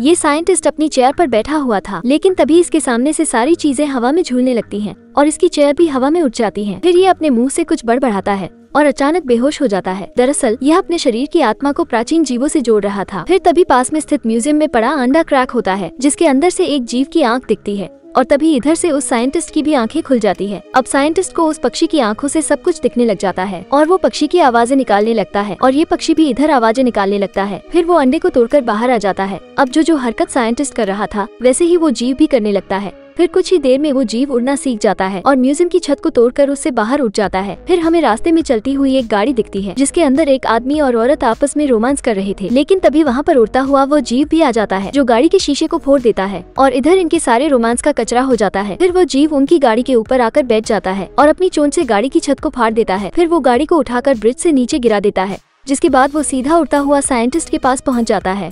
ये साइंटिस्ट अपनी चेयर पर बैठा हुआ था लेकिन तभी इसके सामने से सारी चीजें हवा में झूलने लगती हैं और इसकी चेयर भी हवा में उठ जाती है फिर ये अपने मुंह से कुछ बड़बड़ाता है और अचानक बेहोश हो जाता है दरअसल यह अपने शरीर की आत्मा को प्राचीन जीवों से जोड़ रहा था फिर तभी पास में स्थित म्यूजियम में पड़ा अंडा क्रैक होता है जिसके अंदर से एक जीव की आंख दिखती है और तभी इधर से उस साइंटिस्ट की भी आंखें खुल जाती है अब साइंटिस्ट को उस पक्षी की आंखों से सब कुछ दिखने लग जाता है और वो पक्षी की आवाजें निकालने लगता है और ये पक्षी भी इधर आवाजें निकालने लगता है फिर वो अंडे को तोड़कर बाहर आ जाता है अब जो जो हरकत साइंटिस्ट कर रहा था वैसे ही वो जीव भी करने लगता है फिर कुछ ही देर में वो जीव उड़ना सीख जाता है और म्यूजियम की छत को तोड़कर उससे बाहर उठ जाता है फिर हमें रास्ते में चलती हुई एक गाड़ी दिखती है जिसके अंदर एक आदमी और औरत आपस में रोमांस कर रहे थे लेकिन तभी वहाँ पर उड़ता हुआ वो जीव भी आ जाता है जो गाड़ी के शीशे को फोड़ देता है और इधर इनके सारे रोमांस का कचरा हो जाता है फिर वो जीव उनकी गाड़ी के ऊपर आकर बैठ जाता है और अपनी चोन ऐसी गाड़ी की छत को फाड़ देता है फिर वो गाड़ी को उठाकर ब्रिज ऐसी नीचे गिरा देता है जिसके बाद वो सीधा उड़ता हुआ साइंटिस्ट के पास पहुंच जाता है